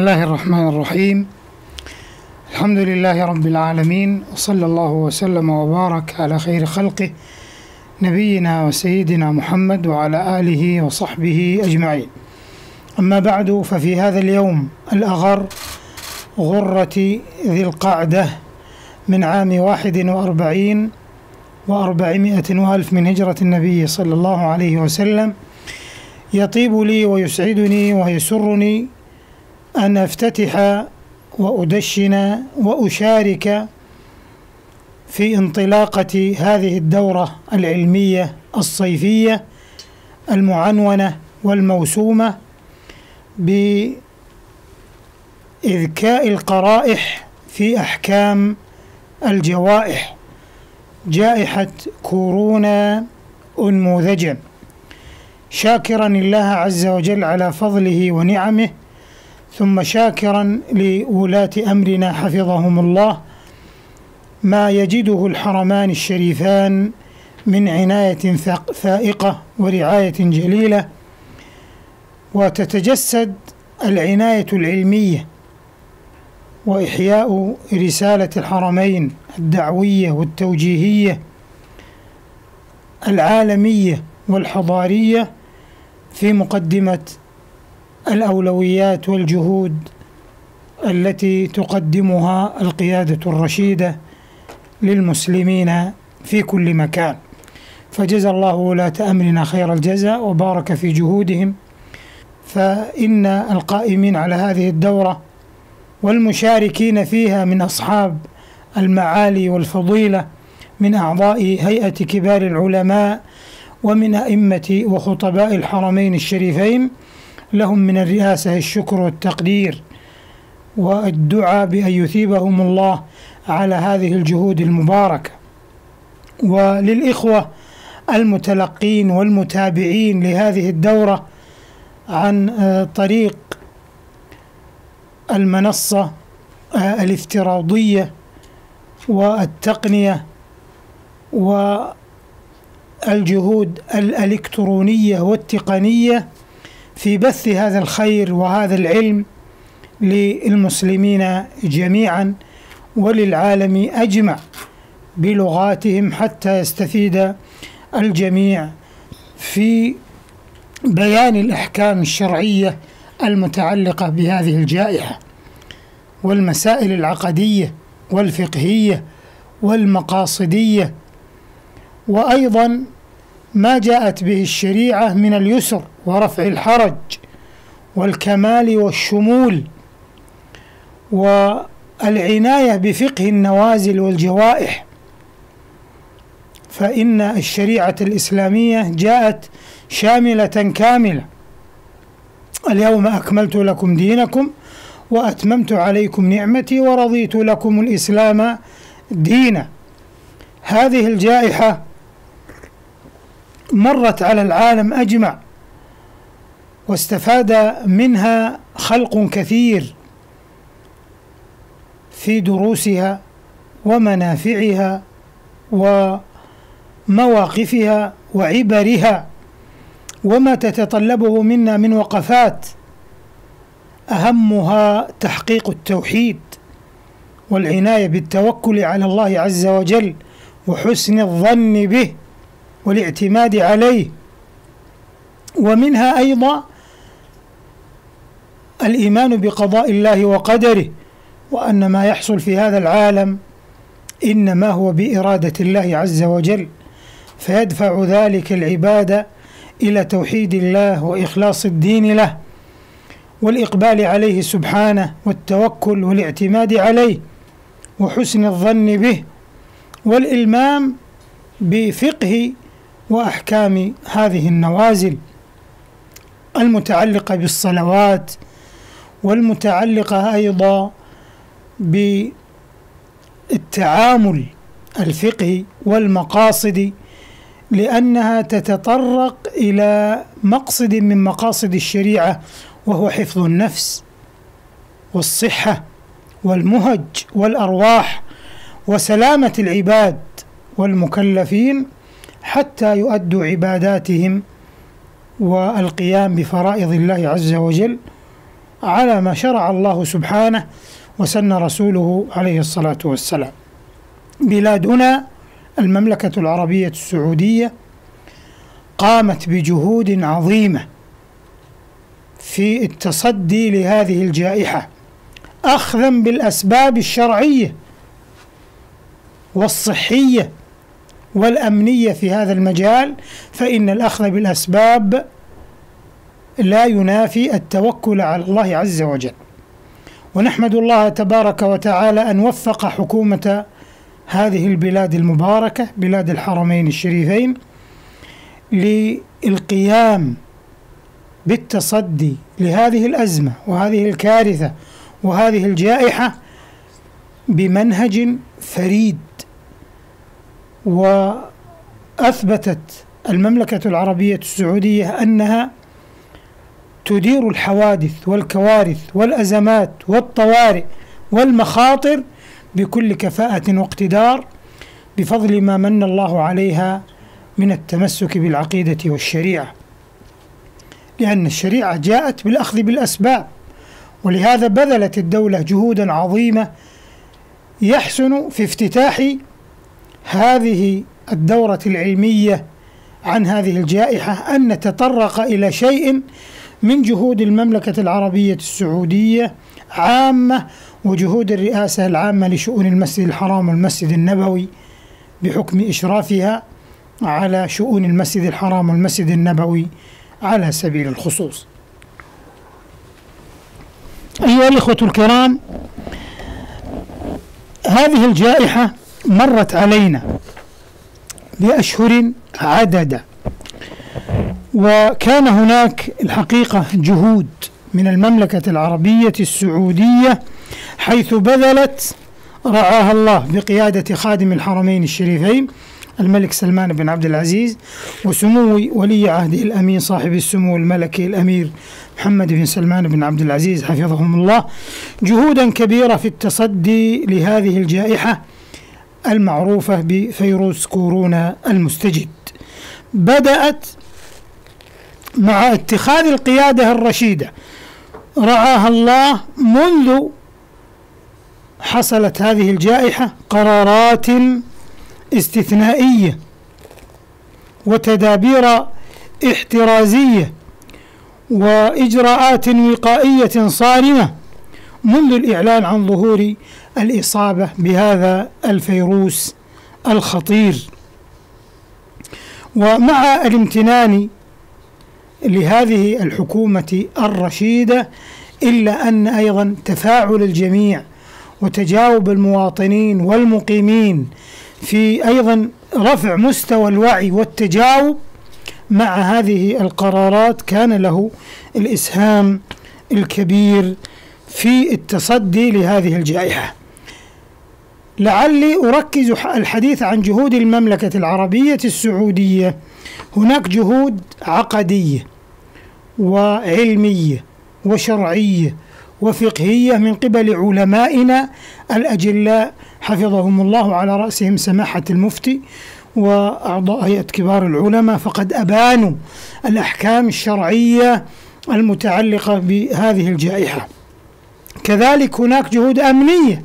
بسم الله الرحمن الرحيم الحمد لله رب العالمين وصلى الله وسلم وبارك على خير خلقه نبينا وسيدنا محمد وعلى آله وصحبه أجمعين أما بعد ففي هذا اليوم الأغر غرة ذي القعدة من عام واحد وأربعين وأربعمائة وألف من هجرة النبي صلى الله عليه وسلم يطيب لي ويسعدني ويسرني أن أفتتح وأدشن وأشارك في انطلاقة هذه الدورة العلمية الصيفية المعنونة والموسومة بإذكاء القرائح في أحكام الجوائح جائحة كورونا أنموذجا شاكرا الله عز وجل على فضله ونعمه ثم شاكرا لولاة أمرنا حفظهم الله ما يجده الحرمان الشريفان من عناية فائقة ورعاية جليلة وتتجسد العناية العلمية وإحياء رسالة الحرمين الدعوية والتوجيهية العالمية والحضارية في مقدمة الاولويات والجهود التي تقدمها القياده الرشيده للمسلمين في كل مكان فجزى الله ولاه امرنا خير الجزاء وبارك في جهودهم فان القائمين على هذه الدوره والمشاركين فيها من اصحاب المعالي والفضيله من اعضاء هيئه كبار العلماء ومن ائمه وخطباء الحرمين الشريفين لهم من الرئاسة الشكر والتقدير والدعاء بأن يثيبهم الله على هذه الجهود المباركة وللإخوة المتلقين والمتابعين لهذه الدورة عن آه، طريق المنصة آه، الافتراضية والتقنية والجهود الإلكترونية والتقنية في بث هذا الخير وهذا العلم للمسلمين جميعا وللعالم اجمع بلغاتهم حتى يستفيد الجميع في بيان الاحكام الشرعيه المتعلقه بهذه الجائحه والمسائل العقديه والفقهيه والمقاصديه وايضا ما جاءت به الشريعة من اليسر ورفع الحرج والكمال والشمول والعناية بفقه النوازل والجوائح فإن الشريعة الإسلامية جاءت شاملة كاملة اليوم أكملت لكم دينكم وأتممت عليكم نعمتي ورضيت لكم الإسلام دينا هذه الجائحة مرت على العالم اجمع واستفاد منها خلق كثير في دروسها ومنافعها ومواقفها وعبرها وما تتطلبه منا من وقفات اهمها تحقيق التوحيد والعنايه بالتوكل على الله عز وجل وحسن الظن به والاعتماد عليه ومنها أيضا الإيمان بقضاء الله وقدره وأن ما يحصل في هذا العالم إنما هو بإرادة الله عز وجل فيدفع ذلك العبادة إلى توحيد الله وإخلاص الدين له والإقبال عليه سبحانه والتوكل والاعتماد عليه وحسن الظن به والإلمام بفقه واحكام هذه النوازل المتعلقه بالصلوات والمتعلقه ايضا بالتعامل الفقهي والمقاصد لانها تتطرق الى مقصد من مقاصد الشريعه وهو حفظ النفس والصحه والمهج والارواح وسلامه العباد والمكلفين حتى يؤدوا عباداتهم والقيام بفرائض الله عز وجل على ما شرع الله سبحانه وسن رسوله عليه الصلاه والسلام. بلادنا المملكه العربيه السعوديه قامت بجهود عظيمه في التصدي لهذه الجائحه اخذا بالاسباب الشرعيه والصحيه والأمنية في هذا المجال فإن الأخذ بالأسباب لا ينافي التوكل على الله عز وجل ونحمد الله تبارك وتعالى أن وفق حكومة هذه البلاد المباركة بلاد الحرمين الشريفين للقيام بالتصدي لهذه الأزمة وهذه الكارثة وهذه الجائحة بمنهج فريد وأثبتت المملكة العربية السعودية أنها تدير الحوادث والكوارث والأزمات والطوارئ والمخاطر بكل كفاءة واقتدار بفضل ما من الله عليها من التمسك بالعقيدة والشريعة لأن الشريعة جاءت بالأخذ بالأسباب ولهذا بذلت الدولة جهودا عظيمة يحسن في افتتاح هذه الدورة العلمية عن هذه الجائحة أن نتطرق إلى شيء من جهود المملكة العربية السعودية عامة وجهود الرئاسة العامة لشؤون المسجد الحرام والمسجد النبوي بحكم إشرافها على شؤون المسجد الحرام والمسجد النبوي على سبيل الخصوص. أيها الإخوة الكرام، هذه الجائحة مرت علينا بأشهر عددا وكان هناك الحقيقة جهود من المملكة العربية السعودية حيث بذلت رعاها الله بقيادة خادم الحرمين الشريفين الملك سلمان بن عبد العزيز وسمو ولي عهد الأمين صاحب السمو الملكي الأمير محمد بن سلمان بن عبد العزيز حفظهم الله جهودا كبيرة في التصدي لهذه الجائحة المعروفة بفيروس كورونا المستجد بدأت مع اتخاذ القيادة الرشيدة رعاها الله منذ حصلت هذه الجائحة قرارات استثنائية وتدابير احترازية وإجراءات وقائية صارمة منذ الإعلان عن ظهور الإصابة بهذا الفيروس الخطير ومع الامتنان لهذه الحكومة الرشيدة إلا أن أيضا تفاعل الجميع وتجاوب المواطنين والمقيمين في أيضا رفع مستوى الوعي والتجاوب مع هذه القرارات كان له الإسهام الكبير في التصدي لهذه الجائحة لعلي أركز الحديث عن جهود المملكة العربية السعودية هناك جهود عقدية وعلمية وشرعية وفقهية من قبل علمائنا الأجلاء حفظهم الله على رأسهم سماحة المفتي وأعضاء هيئة كبار العلماء فقد أبانوا الأحكام الشرعية المتعلقة بهذه الجائحة كذلك هناك جهود أمنية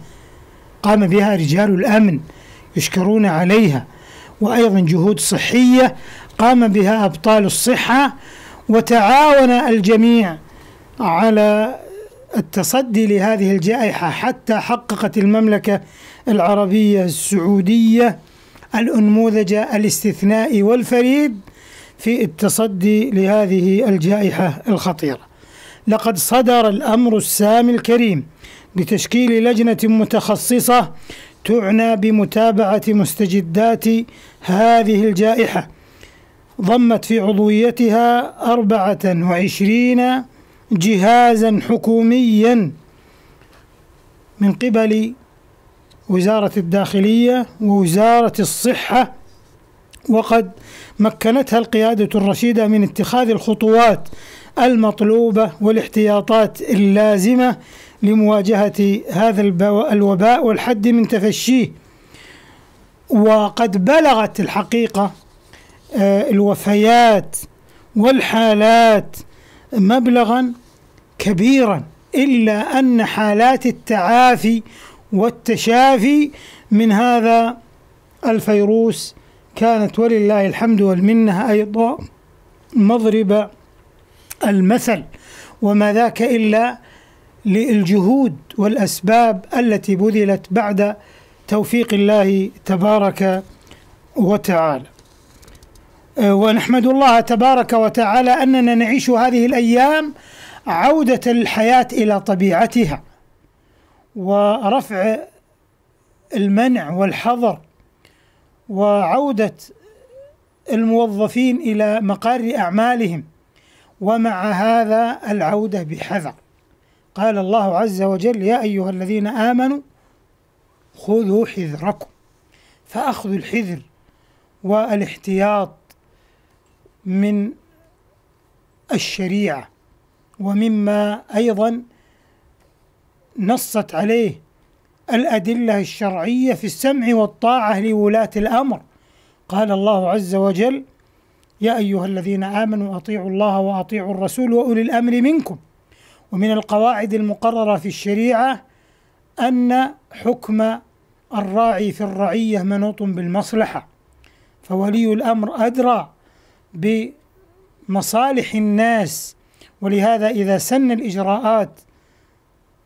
قام بها رجال الأمن يشكرون عليها وأيضا جهود صحية قام بها أبطال الصحة وتعاون الجميع على التصدي لهذه الجائحة حتى حققت المملكة العربية السعودية الأنموذج الاستثنائي والفريد في التصدي لهذه الجائحة الخطيرة. لقد صدر الأمر السامي الكريم بتشكيل لجنة متخصصة تعنى بمتابعة مستجدات هذه الجائحة ضمت في عضويتها أربعة وعشرين جهازا حكوميا من قبل وزارة الداخلية ووزارة الصحة وقد مكنتها القيادة الرشيدة من اتخاذ الخطوات المطلوبة والاحتياطات اللازمة لمواجهة هذا الوباء والحد من تفشيه وقد بلغت الحقيقة آه، الوفيات والحالات مبلغا كبيرا إلا أن حالات التعافي والتشافي من هذا الفيروس كانت ولله الحمد والمنه ايضا مضرب المثل وما ذاك الا للجهود والاسباب التي بذلت بعد توفيق الله تبارك وتعالى. أه، ونحمد الله تبارك وتعالى اننا نعيش هذه الايام عوده الحياه الى طبيعتها ورفع المنع والحظر وعوده الموظفين الى مقر اعمالهم ومع هذا العوده بحذر قال الله عز وجل يا أيها الذين آمنوا خذوا حذركم فأخذ الحذر والاحتياط من الشريعة ومما أيضا نصت عليه الأدلة الشرعية في السمع والطاعة لولاة الأمر قال الله عز وجل يا أيها الذين آمنوا أطيعوا الله وأطيعوا الرسول وأولي الأمر منكم ومن القواعد المقررة في الشريعة أن حكم الراعي في الرعية منوط بالمصلحة فولي الأمر أدرى بمصالح الناس ولهذا إذا سن الإجراءات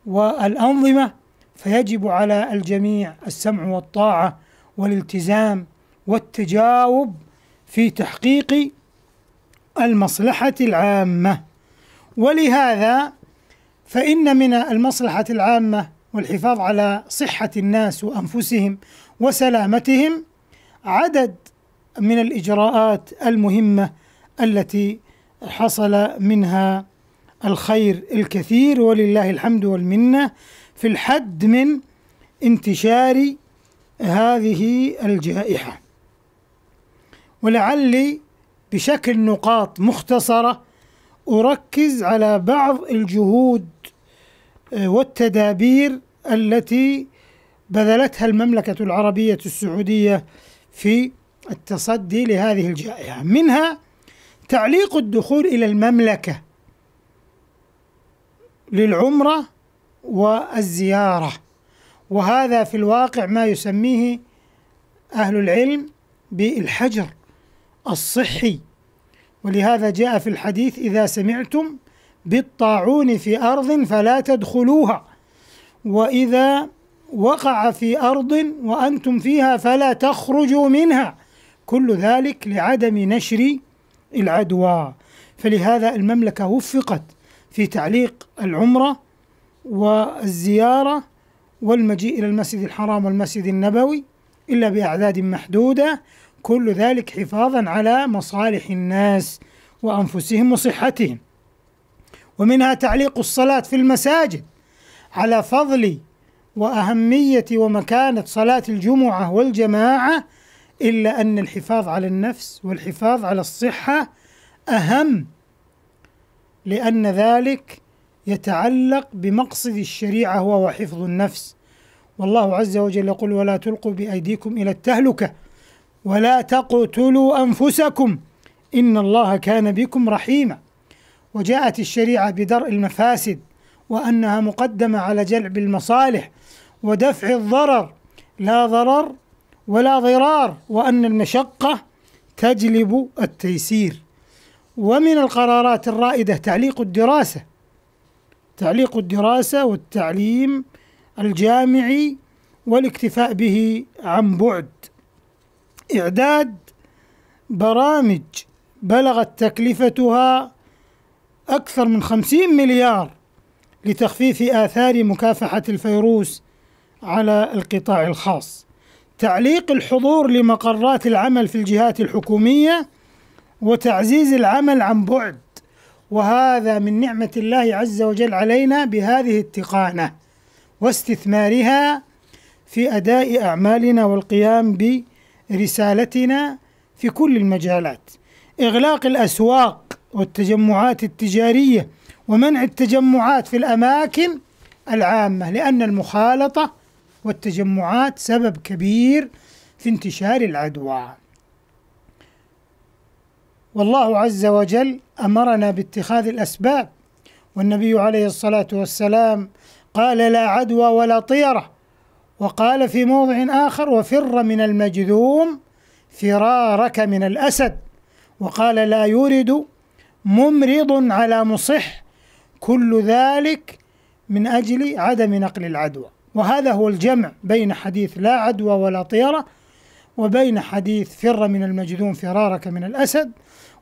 والأنظمة فيجب على الجميع السمع والطاعة والالتزام والتجاوب في تحقيق المصلحة العامة ولهذا فإن من المصلحة العامة والحفاظ على صحة الناس وأنفسهم وسلامتهم عدد من الإجراءات المهمة التي حصل منها الخير الكثير ولله الحمد والمنة في الحد من انتشار هذه الجائحة ولعلي بشكل نقاط مختصرة أركز على بعض الجهود والتدابير التي بذلتها المملكة العربية السعودية في التصدي لهذه الجائحة منها تعليق الدخول إلى المملكة للعمرة والزيارة وهذا في الواقع ما يسميه أهل العلم بالحجر الصحي ولهذا جاء في الحديث إذا سمعتم بالطاعون في أرض فلا تدخلوها وإذا وقع في أرض وأنتم فيها فلا تخرجوا منها كل ذلك لعدم نشر العدوى فلهذا المملكة وفقت في تعليق العمرة والزيارة والمجيء إلى المسجد الحرام والمسجد النبوي إلا بأعداد محدودة كل ذلك حفاظا على مصالح الناس وأنفسهم وصحتهم ومنها تعليق الصلاة في المساجد على فضل وأهمية ومكانة صلاة الجمعة والجماعة إلا أن الحفاظ على النفس والحفاظ على الصحة أهم لأن ذلك يتعلق بمقصد الشريعة وهو حفظ النفس والله عز وجل يقول ولا تلقوا بأيديكم إلى التهلكة ولا تقتلوا أنفسكم إن الله كان بكم رحيما وجاءت الشريعة بدرء المفاسد وأنها مقدمة على جلب المصالح ودفع الضرر لا ضرر ولا ضرار وأن المشقة تجلب التيسير ومن القرارات الرائدة تعليق الدراسة تعليق الدراسة والتعليم الجامعي والاكتفاء به عن بعد إعداد برامج بلغت تكلفتها أكثر من 50 مليار لتخفيف آثار مكافحة الفيروس على القطاع الخاص. تعليق الحضور لمقرات العمل في الجهات الحكومية وتعزيز العمل عن بعد وهذا من نعمة الله عز وجل علينا بهذه التقانة واستثمارها في أداء أعمالنا والقيام برسالتنا في كل المجالات. إغلاق الأسواق والتجمعات التجارية ومنع التجمعات في الأماكن العامة لأن المخالطة والتجمعات سبب كبير في انتشار العدوى والله عز وجل أمرنا باتخاذ الأسباب والنبي عليه الصلاة والسلام قال لا عدوى ولا طيرة وقال في موضع آخر وفر من المجذوم فرارك من الأسد وقال لا يورد ممرض على مصح كل ذلك من أجل عدم نقل العدوى وهذا هو الجمع بين حديث لا عدوى ولا طيرة وبين حديث فر من المجذوم فرارك من الأسد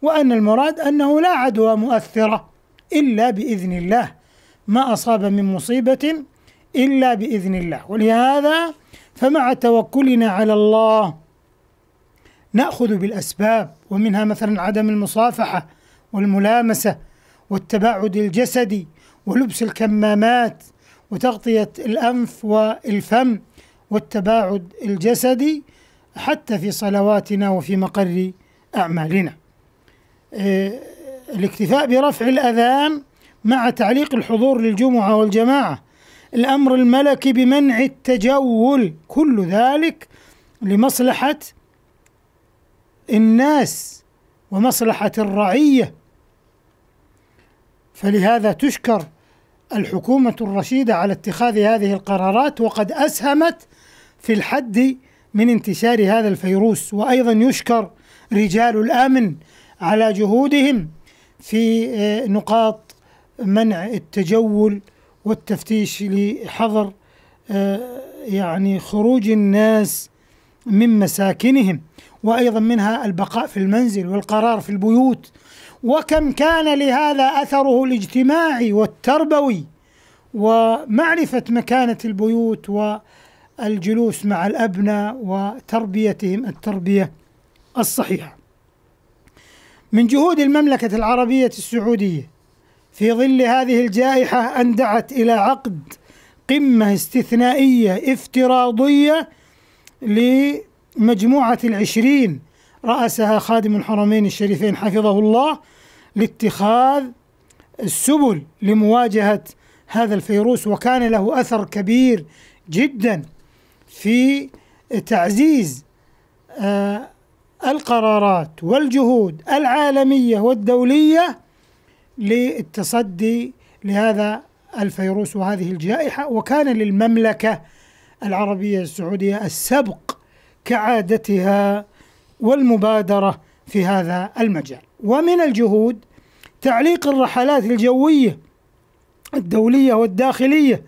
وأن المراد أنه لا عدوى مؤثرة إلا بإذن الله ما أصاب من مصيبة إلا بإذن الله ولهذا فمع توكلنا على الله نأخذ بالأسباب ومنها مثلا عدم المصافحة والملامسة والتباعد الجسدي ولبس الكمامات وتغطية الأنف والفم والتباعد الجسدي حتى في صلواتنا وفي مقر أعمالنا آه، الاكتفاء برفع الأذان مع تعليق الحضور للجمعة والجماعة الأمر الملكي بمنع التجول كل ذلك لمصلحة الناس ومصلحة الرعية فلهذا تشكر الحكومة الرشيدة على اتخاذ هذه القرارات وقد أسهمت في الحد من انتشار هذا الفيروس وأيضا يشكر رجال الأمن على جهودهم في آه، نقاط منع التجول والتفتيش لحظر آه، يعني خروج الناس من مساكنهم وأيضا منها البقاء في المنزل والقرار في البيوت وكم كان لهذا اثره الاجتماعي والتربوي ومعرفه مكانه البيوت والجلوس مع الابناء وتربيتهم التربيه الصحيحه. من جهود المملكه العربيه السعوديه في ظل هذه الجائحه ان دعت الى عقد قمه استثنائيه افتراضيه لمجموعه العشرين رأسها خادم الحرمين الشريفين حفظه الله لاتخاذ السبل لمواجهة هذا الفيروس وكان له أثر كبير جدا في تعزيز آه، القرارات والجهود العالمية والدولية للتصدي لهذا الفيروس وهذه الجائحة وكان للمملكة العربية السعودية السبق كعادتها والمبادره في هذا المجال ومن الجهود تعليق الرحلات الجويه الدوليه والداخليه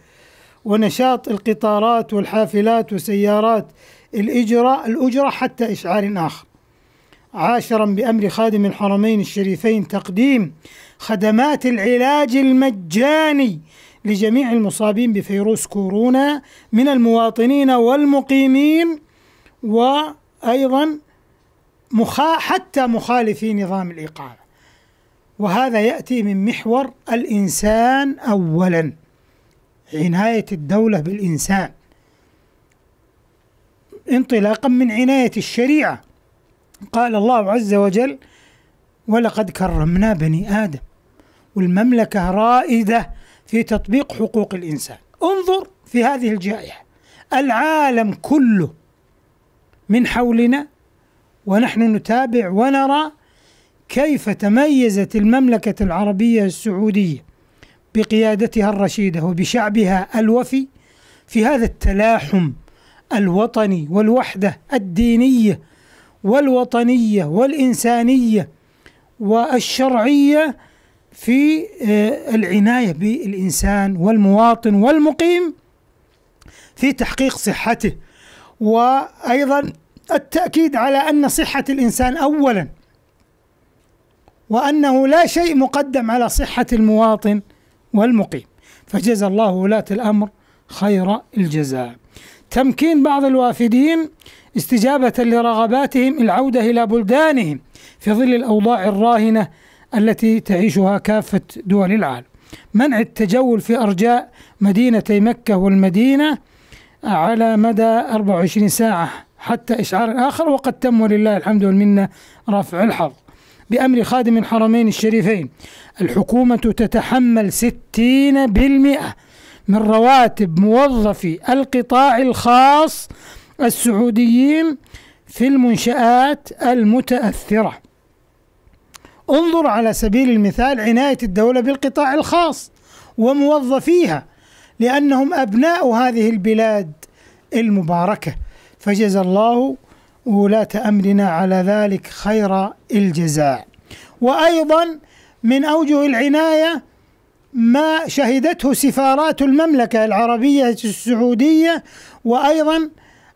ونشاط القطارات والحافلات وسيارات الإجراء الأجرة حتى إشعار آخر عاشرا بأمر خادم الحرمين الشريفين تقديم خدمات العلاج المجاني لجميع المصابين بفيروس كورونا من المواطنين والمقيمين وأيضا مخا حتى مخالفي نظام الإقامة وهذا يأتي من محور الإنسان أولا عناية الدولة بالإنسان انطلاقا من عناية الشريعة قال الله عز وجل ولقد كرمنا بني آدم والمملكة رائدة في تطبيق حقوق الإنسان انظر في هذه الجائحة العالم كله من حولنا ونحن نتابع ونرى كيف تميزت المملكة العربية السعودية بقيادتها الرشيدة وبشعبها الوفي في هذا التلاحم الوطني والوحدة الدينية والوطنية والإنسانية والشرعية في آه، العناية بالإنسان والمواطن والمقيم في تحقيق صحته وأيضا التأكيد على أن صحة الإنسان أولا وأنه لا شيء مقدم على صحة المواطن والمقيم فجزى الله ولاة الأمر خير الجزاء تمكين بعض الوافدين استجابة لرغباتهم العودة إلى بلدانهم في ظل الأوضاع الراهنة التي تعيشها كافة دول العالم منع التجول في أرجاء مدينتي مكة والمدينة على مدى 24 ساعة حتى إشعار آخر وقد تم ولله الحمد والمنة رفع الحظ بأمر خادم الحرمين الشريفين الحكومة تتحمل ستين بالمئة من رواتب موظفي القطاع الخاص السعوديين في المنشآت المتأثرة انظر على سبيل المثال عناية الدولة بالقطاع الخاص وموظفيها لأنهم أبناء هذه البلاد المباركة فجزى الله ولاة أمرنا على ذلك خير الجزاء وأيضا من أوجه العناية ما شهدته سفارات المملكة العربية السعودية وأيضا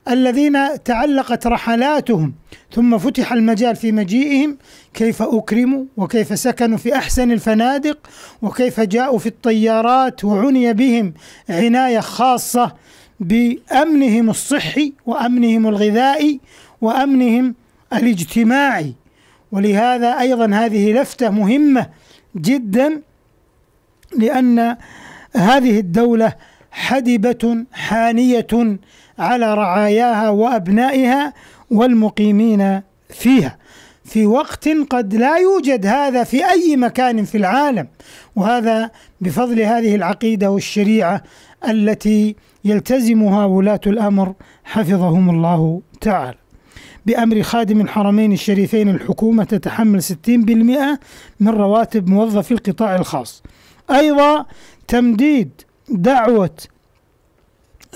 الذين تعلقت رحلاتهم ثم فتح المجال في مجيئهم كيف أكرموا وكيف سكنوا في أحسن الفنادق وكيف جاءوا في الطيارات وعني بهم عناية خاصة بأمنهم الصحي وأمنهم الغذائي وأمنهم الاجتماعي ولهذا أيضا هذه لفتة مهمة جدا لأن هذه الدولة حدبة حانية على رعاياها وأبنائها والمقيمين فيها في وقت قد لا يوجد هذا في أي مكان في العالم وهذا بفضل هذه العقيدة والشريعة التي يلتزمها ولاة الأمر حفظهم الله تعالى بأمر خادم الحرمين الشريفين الحكومة تتحمل 60% من رواتب موظفي القطاع الخاص أيضا تمديد دعوة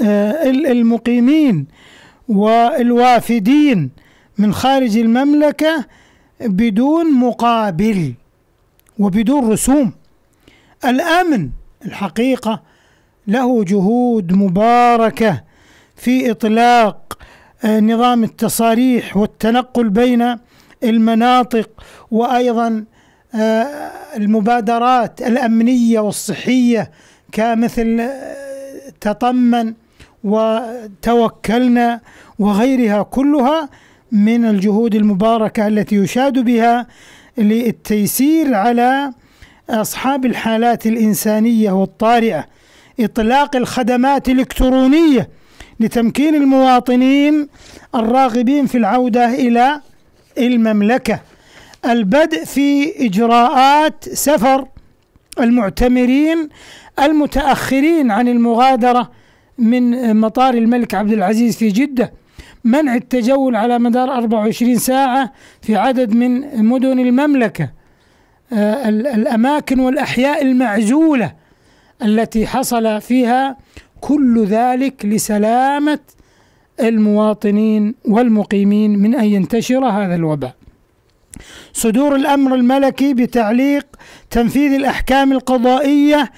آه، المقيمين والوافدين من خارج المملكة بدون مقابل وبدون رسوم الأمن الحقيقة له جهود مباركه في اطلاق آه، نظام التصاريح والتنقل بين المناطق وايضا آه، المبادرات الامنيه والصحيه كمثل آه، تطمن وتوكلنا وغيرها كلها من الجهود المباركه التي يشاد بها للتيسير على اصحاب الحالات الانسانيه والطارئه إطلاق الخدمات الإلكترونية لتمكين المواطنين الراغبين في العودة إلى المملكة البدء في إجراءات سفر المعتمرين المتأخرين عن المغادرة من مطار الملك عبد العزيز في جدة منع التجول على مدار 24 ساعة في عدد من مدن المملكة آه، الأماكن والأحياء المعزولة التي حصل فيها كل ذلك لسلامة المواطنين والمقيمين من أن ينتشر هذا الوباء. صدور الامر الملكي بتعليق تنفيذ الاحكام القضائيه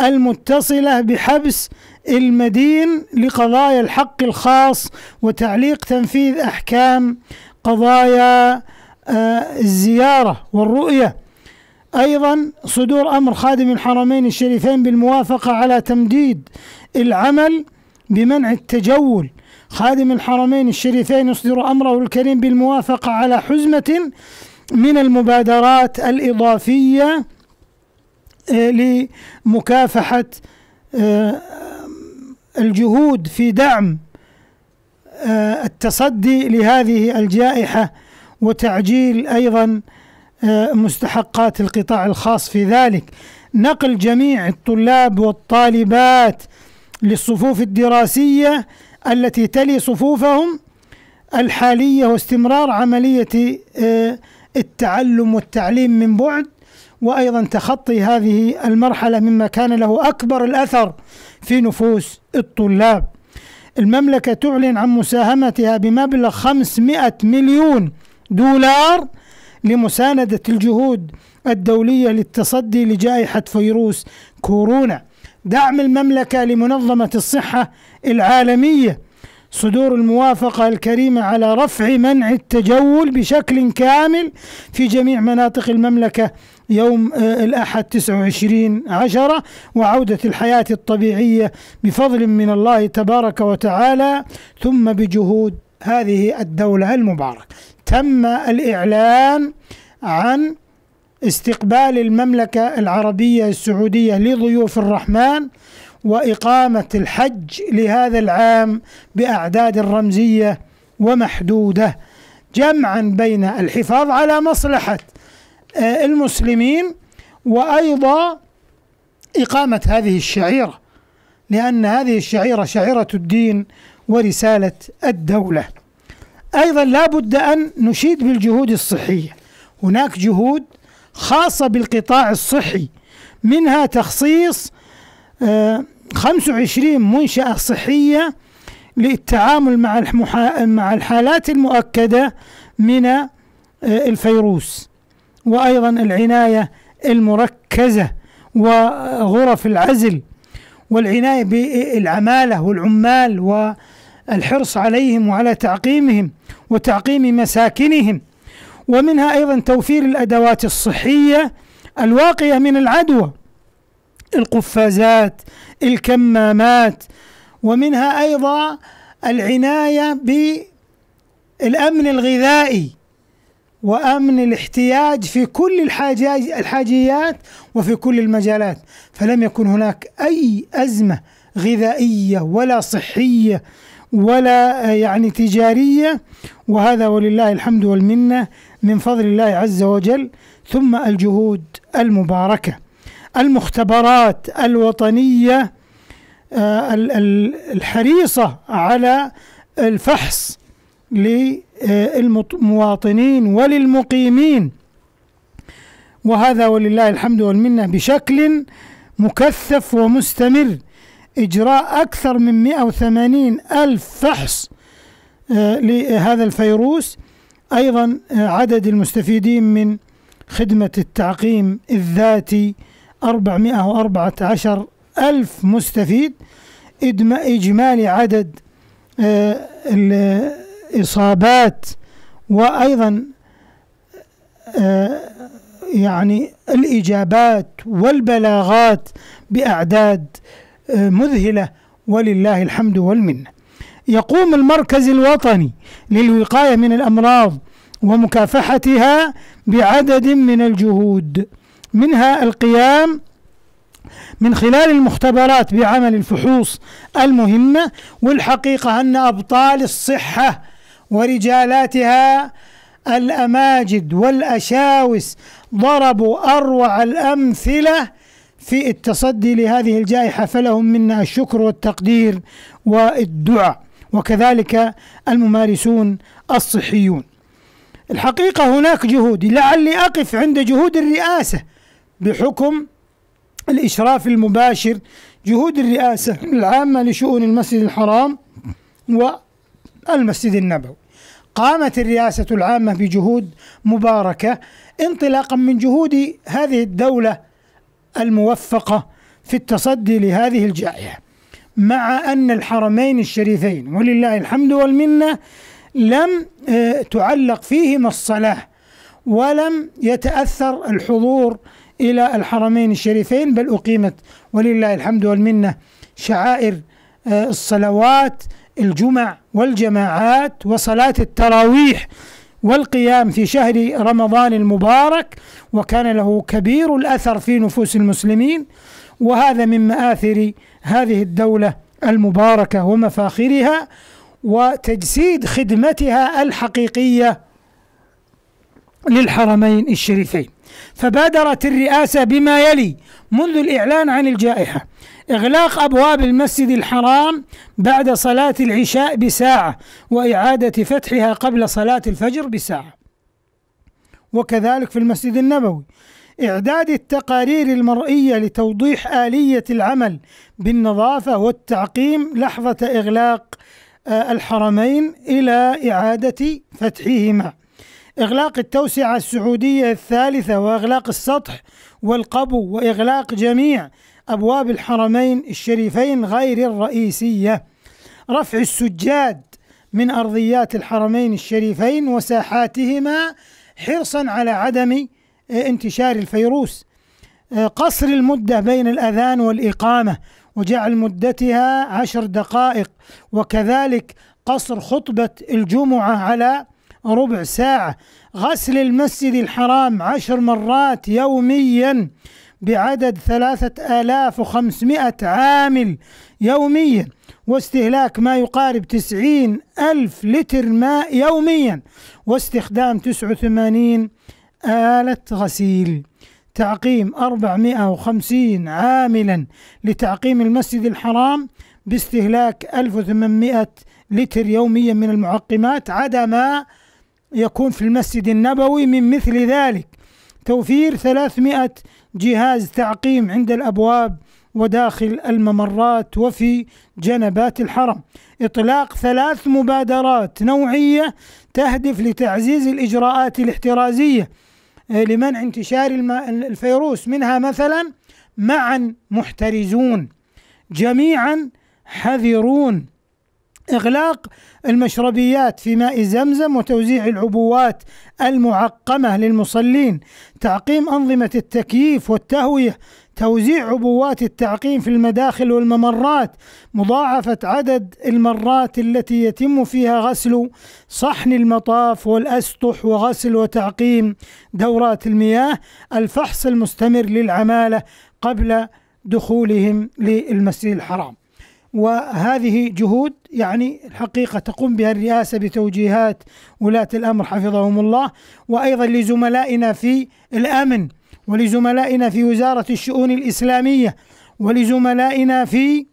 المتصله بحبس المدين لقضايا الحق الخاص وتعليق تنفيذ احكام قضايا آه، الزياره والرؤيه أيضا صدور أمر خادم الحرمين الشريفين بالموافقة على تمديد العمل بمنع التجول خادم الحرمين الشريفين يصدر أمره الكريم بالموافقة على حزمة من المبادرات الإضافية آه، لمكافحة آه، الجهود في دعم آه، التصدي لهذه الجائحة وتعجيل أيضا آه، مستحقات القطاع الخاص في ذلك نقل جميع الطلاب والطالبات للصفوف الدراسية التي تلي صفوفهم الحالية واستمرار عملية آه، التعلم والتعليم من بعد وأيضا تخطي هذه المرحلة مما كان له أكبر الأثر في نفوس الطلاب المملكة تعلن عن مساهمتها بمبلغ 500 مليون دولار لمساندة الجهود الدولية للتصدي لجائحة فيروس كورونا دعم المملكة لمنظمة الصحة العالمية صدور الموافقة الكريمة على رفع منع التجول بشكل كامل في جميع مناطق المملكة يوم آه، الأحد 29 عشرة وعودة الحياة الطبيعية بفضل من الله تبارك وتعالى ثم بجهود هذه الدولة المباركة تم الإعلان عن استقبال المملكة العربية السعودية لضيوف الرحمن وإقامة الحج لهذا العام بأعداد رمزية ومحدودة جمعا بين الحفاظ على مصلحة آه، المسلمين وأيضا إقامة هذه الشعيرة لأن هذه الشعيرة شعيرة الدين ورسالة الدولة أيضا لا بد أن نشيد بالجهود الصحية هناك جهود خاصة بالقطاع الصحي منها تخصيص 25 آه، منشأة صحية للتعامل مع مع الحالات المؤكدة من آه، الفيروس وأيضا العناية المركزة وغرف العزل والعناية بالعمالة والعمال الحرص عليهم وعلى تعقيمهم وتعقيم مساكنهم ومنها ايضا توفير الادوات الصحيه الواقيه من العدوى القفازات الكمامات ومنها ايضا العنايه بالامن الغذائي وامن الاحتياج في كل الحاجات الحاجيات وفي كل المجالات فلم يكن هناك اي ازمه غذائيه ولا صحيه ولا آه، يعني تجارية وهذا ولله الحمد والمنة من فضل الله عز وجل ثم الجهود المباركة المختبرات الوطنية آه، الحريصة على الفحص للمواطنين وللمقيمين وهذا ولله الحمد والمنة بشكل مكثف ومستمر إجراء أكثر من 180 ألف فحص آه، لهذا الفيروس أيضا آه، عدد المستفيدين من خدمة التعقيم الذاتي 414 ألف مستفيد إجمالي عدد آه، الإصابات وأيضا يعني الإجابات والبلاغات بأعداد مذهله ولله الحمد والمنه. يقوم المركز الوطني للوقايه من الامراض ومكافحتها بعدد من الجهود منها القيام من خلال المختبرات بعمل الفحوص المهمه والحقيقه ان ابطال الصحه ورجالاتها الاماجد والاشاوس ضربوا اروع الامثله في التصدي لهذه الجائحة فلهم منا الشكر والتقدير والدعاء وكذلك الممارسون الصحيون الحقيقة هناك جهود لعلي أقف عند جهود الرئاسة بحكم الإشراف المباشر جهود الرئاسة العامة لشؤون المسجد الحرام والمسجد النبوي قامت الرئاسة العامة بجهود مباركة انطلاقا من جهود هذه الدولة الموفقة في التصدي لهذه الجائحة مع أن الحرمين الشريفين ولله الحمد والمنة لم آه، تعلق فيهما الصلاة ولم يتأثر الحضور إلى الحرمين الشريفين بل أقيمت ولله الحمد والمنة شعائر آه، الصلوات الجمع والجماعات وصلاة التراويح والقيام في شهر رمضان المبارك وكان له كبير الاثر في نفوس المسلمين وهذا من مآثر هذه الدولة المباركة ومفاخرها وتجسيد خدمتها الحقيقية للحرمين الشريفين فبادرت الرئاسة بما يلي منذ الإعلان عن الجائحة إغلاق أبواب المسجد الحرام بعد صلاة العشاء بساعة وإعادة فتحها قبل صلاة الفجر بساعة وكذلك في المسجد النبوي إعداد التقارير المرئية لتوضيح آلية العمل بالنظافة والتعقيم لحظة إغلاق آه، الحرمين إلى إعادة فتحهما إغلاق التوسعة السعودية الثالثة وإغلاق السطح والقبو وإغلاق جميع أبواب الحرمين الشريفين غير الرئيسية رفع السجاد من أرضيات الحرمين الشريفين وساحاتهما حرصا على عدم آه، انتشار الفيروس آه، قصر المدة بين الأذان والإقامة وجعل مدتها عشر دقائق وكذلك قصر خطبة الجمعة على ربع ساعة غسل المسجد الحرام عشر مرات يوميا بعدد 3500 عامل يوميا واستهلاك ما يقارب 90 ألف لتر ماء يوميا واستخدام 89 آلة غسيل تعقيم 450 عاملا لتعقيم المسجد الحرام باستهلاك 1800 لتر يوميا من المعقمات عدا ما يكون في المسجد النبوي من مثل ذلك توفير 300 جهاز تعقيم عند الابواب وداخل الممرات وفي جنبات الحرم اطلاق ثلاث مبادرات نوعيه تهدف لتعزيز الاجراءات الاحترازيه آه، لمنع انتشار الفيروس منها مثلا معا محترزون جميعا حذرون إغلاق المشربيات في ماء زمزم وتوزيع العبوات المعقمة للمصلين، تعقيم أنظمة التكييف والتهوية، توزيع عبوات التعقيم في المداخل والممرات، مضاعفة عدد المرات التي يتم فيها غسل صحن المطاف والأسطح وغسل وتعقيم دورات المياه، الفحص المستمر للعمالة قبل دخولهم للمسجد الحرام. وهذه جهود يعني الحقيقة تقوم بها الرئاسة بتوجيهات ولاة الأمر حفظهم الله وأيضا لزملائنا في الأمن ولزملائنا في وزارة الشؤون الإسلامية ولزملائنا في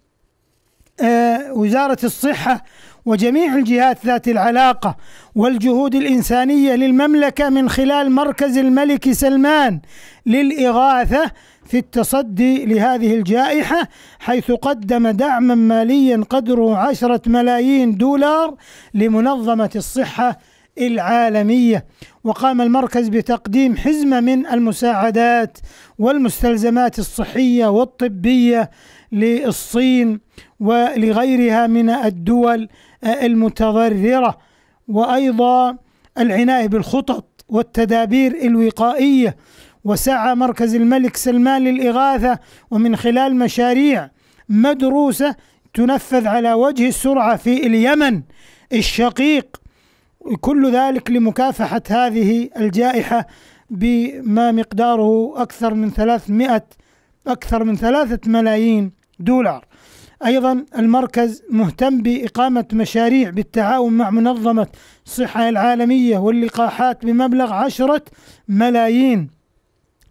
آه، وزارة الصحة وجميع الجهات ذات العلاقة والجهود الإنسانية للمملكة من خلال مركز الملك سلمان للإغاثة في التصدي لهذه الجائحة حيث قدم دعما ماليا قدره عشرة ملايين دولار لمنظمة الصحة العالمية وقام المركز بتقديم حزمة من المساعدات والمستلزمات الصحية والطبية للصين ولغيرها من الدول المتضررة وأيضا العناية بالخطط والتدابير الوقائية وسعى مركز الملك سلمان للاغاثه ومن خلال مشاريع مدروسه تنفذ على وجه السرعه في اليمن الشقيق كل ذلك لمكافحه هذه الجائحه بما مقداره اكثر من 300 اكثر من 3 ملايين دولار. ايضا المركز مهتم باقامه مشاريع بالتعاون مع منظمه الصحه العالميه واللقاحات بمبلغ عشرة ملايين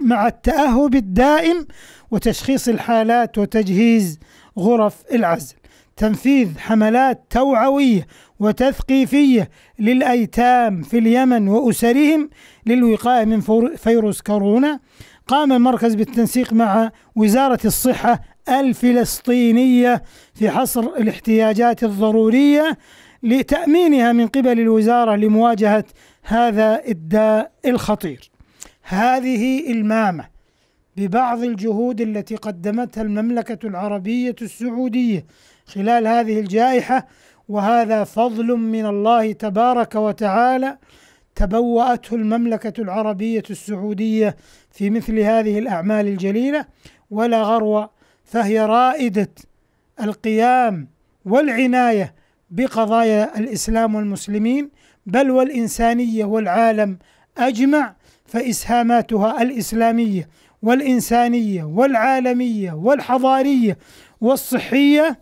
مع التأهب الدائم وتشخيص الحالات وتجهيز غرف العزل تنفيذ حملات توعويه وتثقيفيه للايتام في اليمن واسرهم للوقايه من فيروس كورونا قام المركز بالتنسيق مع وزاره الصحه الفلسطينيه في حصر الاحتياجات الضروريه لتامينها من قبل الوزاره لمواجهه هذا الداء الخطير هذه المامه ببعض الجهود التي قدمتها المملكه العربيه السعوديه خلال هذه الجائحه وهذا فضل من الله تبارك وتعالى تبوأته المملكة العربية السعودية في مثل هذه الأعمال الجليلة ولا غرو فهي رائدة القيام والعناية بقضايا الإسلام والمسلمين بل والإنسانية والعالم أجمع فإسهاماتها الإسلامية والإنسانية والعالمية والحضارية والصحية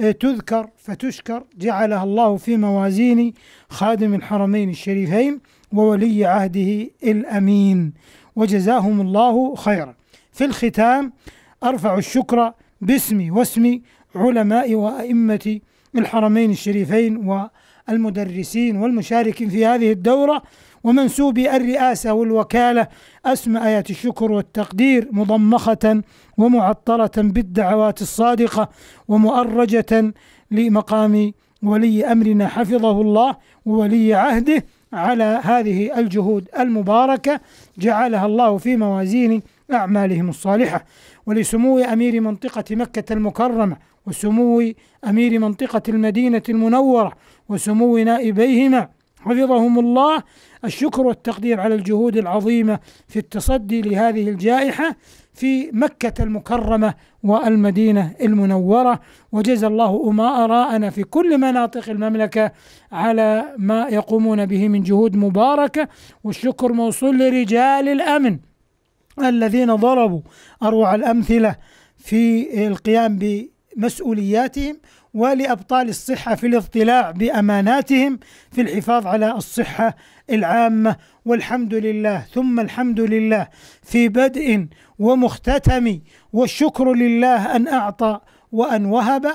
آه، تذكر فتشكر جعلها الله في موازين خادم الحرمين الشريفين وولي عهده الأمين وجزاهم الله خيرا في الختام أرفع الشكر باسمي واسم علماء وأئمة الحرمين الشريفين والمدرسين والمشاركين في هذه الدورة ومنسوبي الرئاسة والوكالة أسمى آيات الشكر والتقدير مضمخة ومعطرة بالدعوات الصادقة ومؤرجة لمقام ولي أمرنا حفظه الله وولي عهده على هذه الجهود المباركة جعلها الله في موازين أعمالهم الصالحة ولسمو أمير منطقة مكة المكرمة وسمو أمير منطقة المدينة المنورة وسمو نائبيهما حفظهم الله الشكر والتقدير على الجهود العظيمه في التصدي لهذه الجائحه في مكه المكرمه والمدينه المنوره وجزى الله ما اراءنا في كل مناطق المملكه على ما يقومون به من جهود مباركه والشكر موصول لرجال الامن الذين ضربوا اروع الامثله في القيام بمسؤولياتهم ولأبطال الصحة في الاضطلاع بأماناتهم في الحفاظ على الصحة العامة والحمد لله ثم الحمد لله في بدء ومختتم والشكر لله أن أعطى وأن وهب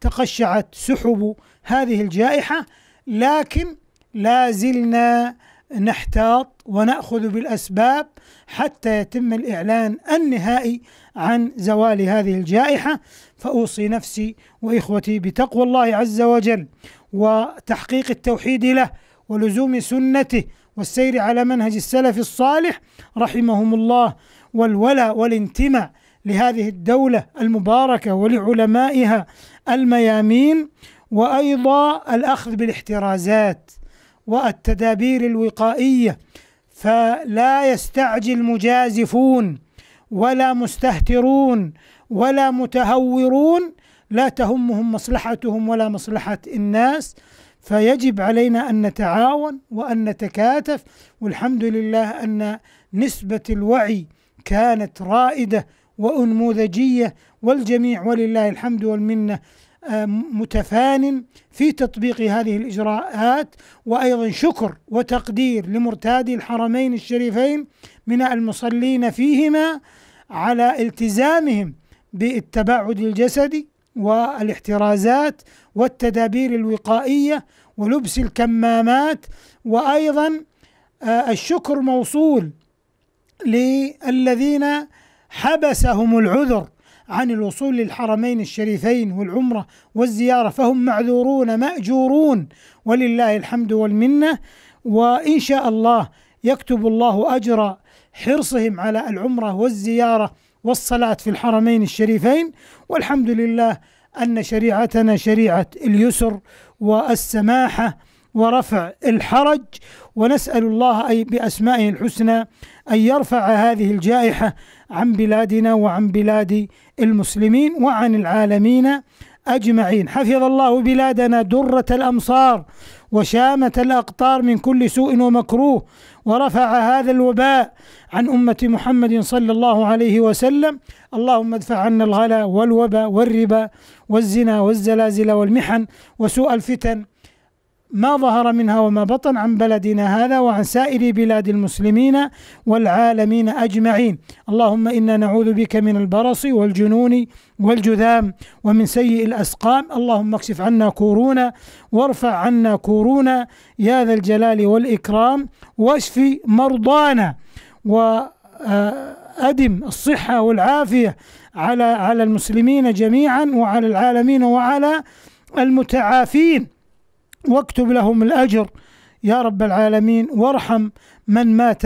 تقشعت سحب هذه الجائحة لكن لا زلنا نحتاط ونأخذ بالأسباب حتى يتم الإعلان النهائي عن زوال هذه الجائحة فأوصي نفسي وإخوتي بتقوى الله عز وجل وتحقيق التوحيد له ولزوم سنته والسير على منهج السلف الصالح رحمهم الله والولاء والانتماء لهذه الدولة المباركة ولعلمائها الميامين وأيضا الأخذ بالاحترازات والتدابير الوقائية فلا يستعجل مجازفون ولا مستهترون ولا متهورون لا تهمهم مصلحتهم ولا مصلحة الناس فيجب علينا أن نتعاون وأن نتكاتف والحمد لله أن نسبة الوعي كانت رائدة وأنموذجية والجميع ولله الحمد والمنة آه، متفان في تطبيق هذه الإجراءات وأيضا شكر وتقدير لمرتادي الحرمين الشريفين من المصلين فيهما على التزامهم بالتباعد الجسدي والاحترازات والتدابير الوقائية ولبس الكمامات وأيضا آه، الشكر موصول للذين حبسهم العذر عن الوصول للحرمين الشريفين والعمرة والزيارة فهم معذورون مأجورون ولله الحمد والمنة وإن شاء الله يكتب الله أجر حرصهم على العمره والزياره والصلاه في الحرمين الشريفين والحمد لله ان شريعتنا شريعه اليسر والسماحه ورفع الحرج ونسال الله اي باسمائه الحسنى ان يرفع هذه الجائحه عن بلادنا وعن بلاد المسلمين وعن العالمين اجمعين حفظ الله بلادنا دره الامصار وشامه الاقطار من كل سوء ومكروه ورفع هذا الوباء عن أمة محمد صلى الله عليه وسلم اللهم ادفع عنا الغلا والوباء والربا والزنا والزلازل والمحن وسوء الفتن ما ظهر منها وما بطن عن بلدنا هذا وعن سائر بلاد المسلمين والعالمين اجمعين، اللهم انا نعوذ بك من البرص والجنون والجذام ومن سيء الاسقام، اللهم اكشف عنا كورونا وارفع عنا كورونا يا ذا الجلال والاكرام واشف مرضانا و آه، ادم الصحه والعافيه على على المسلمين جميعا وعلى العالمين وعلى المتعافين واكتب لهم الأجر يا رب العالمين وارحم من مات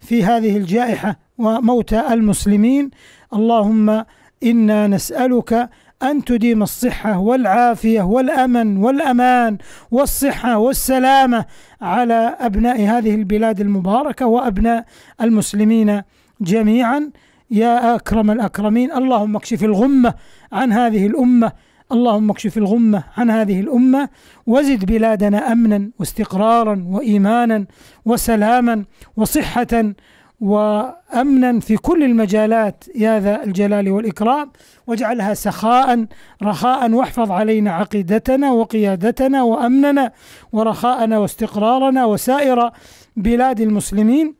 في هذه الجائحة وموتى المسلمين اللهم إنا نسألك أن تديم الصحة والعافية والأمن والأمان والصحة والسلامة على أبناء هذه البلاد المباركة وأبناء المسلمين جميعا يا أكرم الأكرمين اللهم اكشف الغمة عن هذه الأمة اللهم اكشف الغمة عن هذه الأمة وزد بلادنا أمنا واستقرارا وإيمانا وسلاما وصحة وامنا في كل المجالات يا ذا الجلال والاكرام واجعلها سخاء رخاء واحفظ علينا عقيدتنا وقيادتنا وامننا ورخاءنا واستقرارنا وسائر بلاد المسلمين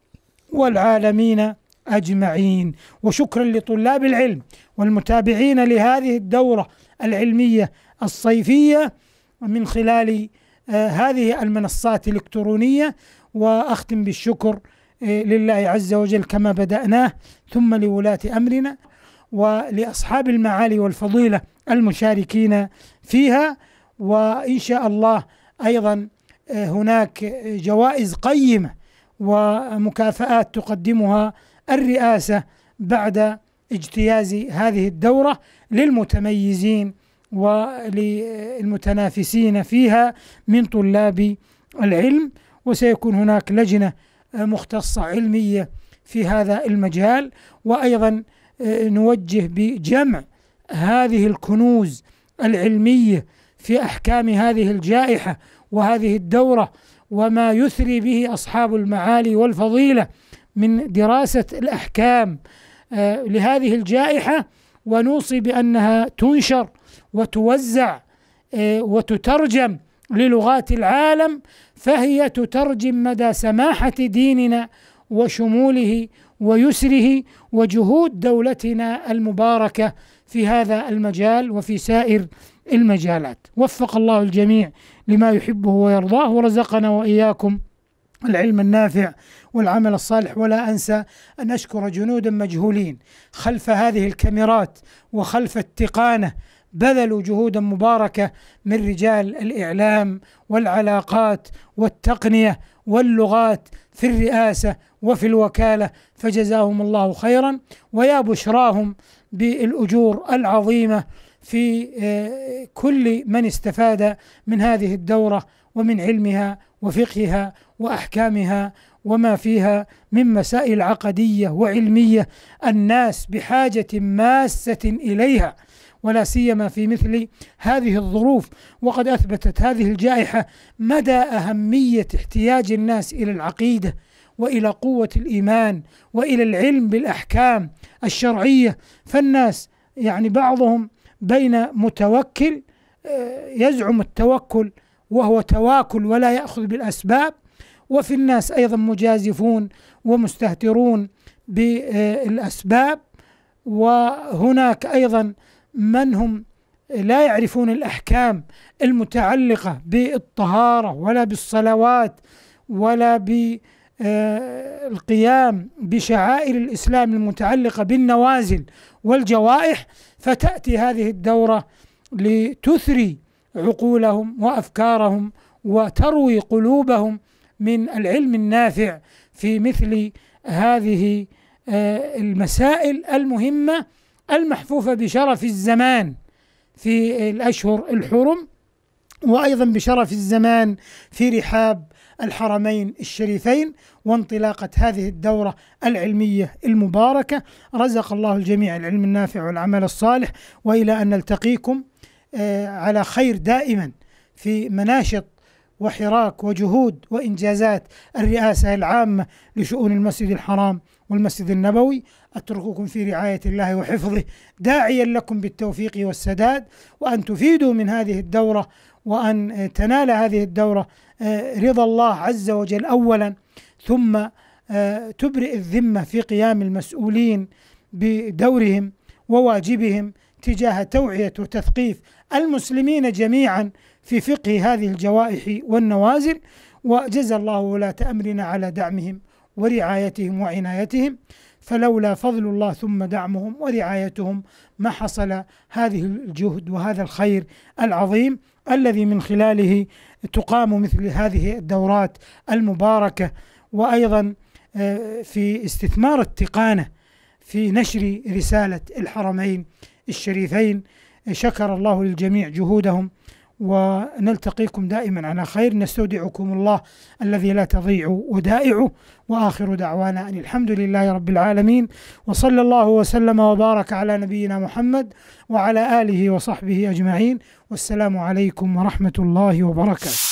والعالمين اجمعين وشكرا لطلاب العلم والمتابعين لهذه الدورة العلمية الصيفية من خلال آه، هذه المنصات الإلكترونية وأختم بالشكر آه، لله عز وجل كما بدأناه ثم لولاة أمرنا ولأصحاب المعالي والفضيلة المشاركين فيها وإن شاء الله أيضا آه، هناك جوائز قيمة ومكافآت تقدمها الرئاسة بعد اجتياز هذه الدورة للمتميزين وللمتنافسين فيها من طلاب العلم وسيكون هناك لجنة مختصة علمية في هذا المجال وأيضا آه، نوجه بجمع هذه الكنوز العلمية في أحكام هذه الجائحة وهذه الدورة وما يثري به أصحاب المعالي والفضيلة من دراسة الأحكام آه، لهذه الجائحة ونوصي بأنها تنشر وتوزع آه، وتترجم للغات العالم فهي تترجم مدى سماحة ديننا وشموله ويسره وجهود دولتنا المباركة في هذا المجال وفي سائر المجالات وفق الله الجميع لما يحبه ويرضاه ورزقنا وإياكم العلم النافع والعمل الصالح ولا انسى ان اشكر جنودا مجهولين خلف هذه الكاميرات وخلف التقانه بذلوا جهودا مباركه من رجال الاعلام والعلاقات والتقنيه واللغات في الرئاسه وفي الوكاله فجزاهم الله خيرا ويا بشراهم بالاجور العظيمه في آه، كل من استفاد من هذه الدوره ومن علمها وفقهها واحكامها وما فيها من مسائل عقديه وعلميه الناس بحاجه ماسه اليها ولا سيما في مثل هذه الظروف وقد اثبتت هذه الجائحه مدى اهميه احتياج الناس الى العقيده والى قوه الايمان والى العلم بالاحكام الشرعيه فالناس يعني بعضهم بين متوكل آه، يزعم التوكل وهو تواكل ولا ياخذ بالاسباب وفي الناس أيضا مجازفون ومستهترون بالأسباب وهناك أيضا من هم لا يعرفون الأحكام المتعلقة بالطهارة ولا بالصلوات ولا بالقيام بشعائر الإسلام المتعلقة بالنوازل والجوائح فتأتي هذه الدورة لتثري عقولهم وأفكارهم وتروي قلوبهم من العلم النافع في مثل هذه آه، المسائل المهمة المحفوفة بشرف الزمان في الأشهر الحرم وأيضا بشرف الزمان في رحاب الحرمين الشريفين وانطلاقة هذه الدورة العلمية المباركة رزق الله الجميع العلم النافع والعمل الصالح وإلى أن نلتقيكم آه، على خير دائما في مناشط وحراك وجهود وإنجازات الرئاسة العامة لشؤون المسجد الحرام والمسجد النبوي أترككم في رعاية الله وحفظه داعيا لكم بالتوفيق والسداد وأن تفيدوا من هذه الدورة وأن تنال هذه الدورة آه، رضا الله عز وجل أولا ثم آه، تبرئ الذمة في قيام المسؤولين بدورهم وواجبهم تجاه توعية وتثقيف المسلمين جميعا في فقه هذه الجوائح والنوازل وجزى الله ولاة أمرنا على دعمهم ورعايتهم وعنايتهم فلولا فضل الله ثم دعمهم ورعايتهم ما حصل هذه الجهد وهذا الخير العظيم الذي من خلاله تقام مثل هذه الدورات المباركه وايضا آه، في استثمار التقانه في نشر رساله الحرمين الشريفين شكر الله للجميع جهودهم ونلتقيكم دائما على خير نستودعكم الله الذي لا تضيع ودائعه واخر دعوانا ان الحمد لله رب العالمين وصلى الله وسلم وبارك على نبينا محمد وعلى اله وصحبه اجمعين والسلام عليكم ورحمه الله وبركاته